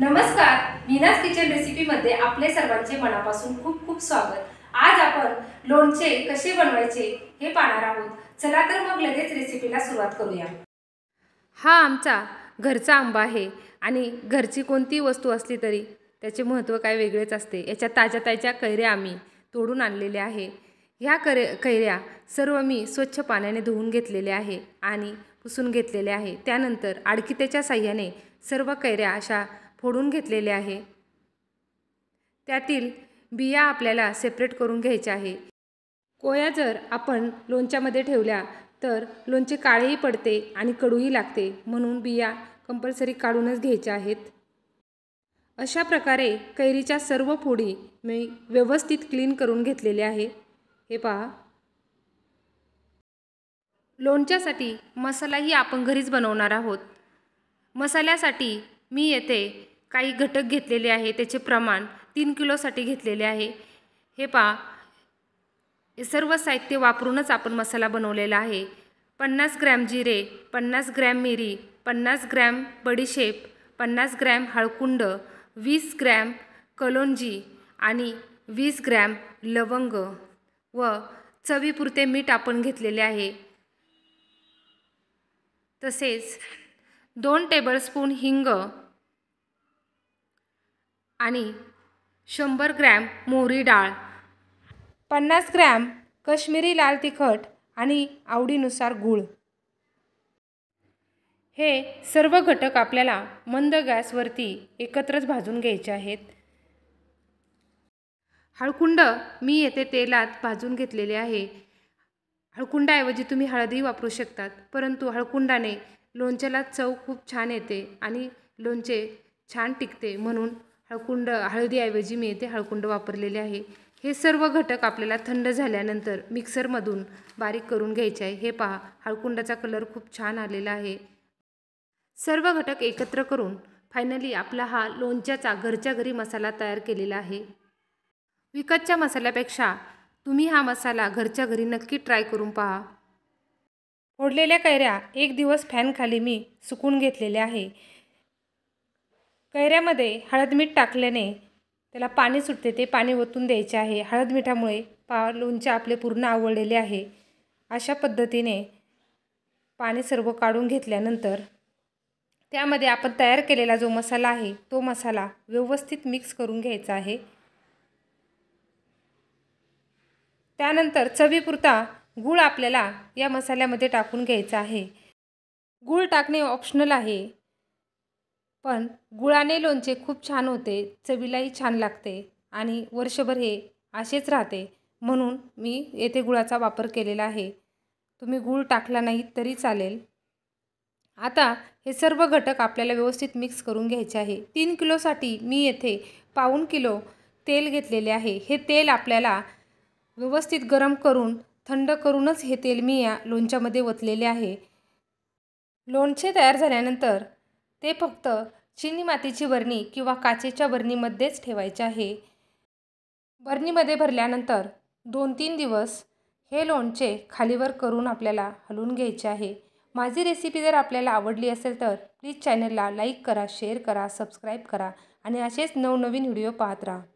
नमस्कार मीनाज किचन रेसिपीमध्ये आपले सर्वांचे मनापासून खूप खूप स्वागत आज आपण लोणचे कसे बनवायचे हे पाहणार आहोत चला तर मग लगेच रेसिपीला सुरुवात करूया हा आमचा घरचा आंबा आहे आणि घरची कोणती वस्तू असली तरी त्याचे महत्त्व काय वेगळेच असते याच्या ताज्या ताज्या कैऱ्या आम्ही तोडून आणलेल्या आहे ह्या करे कैऱ्या सर्व मी स्वच्छ पाण्याने धुवून घेतलेल्या आहे आणि पुसून घेतलेल्या आहे त्यानंतर त्याच्या साह्याने सर्व कैऱ्या अशा फोडून घेतलेले आहे त्यातील बिया आपल्याला सेपरेट करून घ्यायच्या आहे कोया जर आपण लोणच्यामध्ये ठेवल्या तर लोणचे काळेही पडते आणि कडूही लागते म्हणून बिया कंपल्सरी काढूनच घ्यायच्या आहेत अशा प्रकारे कैरीच्या सर्व फोडी मी व्यवस्थित क्लीन करून घेतलेले आहे हे पहा लोणच्यासाठी मसालाही आपण घरीच बनवणार आहोत मसाल्यासाठी मी येथे काही घटक घेतलेले आहे त्याचे प्रमाण तीन किलोसाठी घेतलेले आहे हे पा हे सर्व साहित्य वापरूनच आपण मसाला बनवलेला आहे पन्नास ग्रॅम जिरे पन्नास ग्रॅम मिरी पन्नास ग्रॅम बडीशेप पन्नास ग्रॅम हळकुंड वीस ग्रॅम कलोंजी आणि वीस ग्रॅम लवंग व चवीपुरते मीठ आपण घेतलेले आहे तसेच दोन टेबलस्पून हिंग आणि शंभर ग्रॅम मोहरी डाळ पन्नास ग्रॅम कश्मीरी लाल तिखट आणि आवडीनुसार गूळ हे सर्व घटक आपल्याला मंद गॅसवरती एकत्रच भाजून घ्यायचे आहेत हळकुंड मी येथे तेलात भाजून घेतलेले आहे हळकुंडाऐवजी तुम्ही हळदही वापरू शकतात परंतु हळकुंडाने लोणच्याला चव खूप छान येते आणि लोणचे छान टिकते म्हणून हळकुंड हळदीऐवजी मी येथे हळकुंड वापरलेले आहे हे सर्व घटक आपल्याला थंड झाल्यानंतर मिक्सरमधून बारीक करून घ्यायचे आहे हे पहा हळकुंडाचा कलर खूप छान आलेला आहे सर्व घटक एकत्र करून फायनली आपला हा लोणच्याचा घरच्या घरी मसाला तयार केलेला आहे विकतच्या मसाल्यापेक्षा तुम्ही हा मसाला घरच्या घरी नक्की ट्राय करून पहा फोडलेल्या कैऱ्या एक दिवस फॅनखाली मी सुकून घेतलेल्या आहे कैऱ्यामध्ये हळद मीठ टाकल्याने त्याला पाणी सुटते ते पाणी ओतून द्यायचे आहे हळद मिठामुळे पा लोणचे आपले पूर्ण आवडलेले आहे अशा पद्धतीने पाणी सर्व काढून घेतल्यानंतर त्यामध्ये आपण तयार केलेला जो मसाला आहे तो मसाला व्यवस्थित मिक्स करून घ्यायचा आहे त्यानंतर चवीपुरता गूळ आपल्याला या मसाल्यामध्ये टाकून घ्यायचा आहे गूळ टाकणे ऑप्शनल आहे पण गुळाने लोणचे खूप छान होते चवीलाही छान लागते आणि वर्षभर हे असेच राहते म्हणून मी येथे गुळाचा वापर केलेला आहे तुम्ही गुळ टाकला नाही तरी चालेल आता हे सर्व घटक आपल्याला व्यवस्थित मिक्स करून घ्यायचे आहे तीन किलोसाठी मी येथे पाऊण किलो तेल घेतलेले आहे हे तेल आपल्याला व्यवस्थित गरम करून थंड करूनच हे तेल मी या लोणच्यामध्ये ओतलेले आहे लोणचे तयार झाल्यानंतर ते फक्त चिनी मातीची बरणी किंवा काचेच्या बरणीमध्येच ठेवायचे आहे बरणीमध्ये भरल्यानंतर दोन तीन दिवस हे लोणचे खालीवर करून आपल्याला हलवून घ्यायचे आहे माझी रेसिपी जर आपल्याला आवडली असेल तर प्लीज चॅनलला लाईक करा शेअर करा सबस्क्राईब करा आणि असेच नवनवीन व्हिडिओ पाहत राहा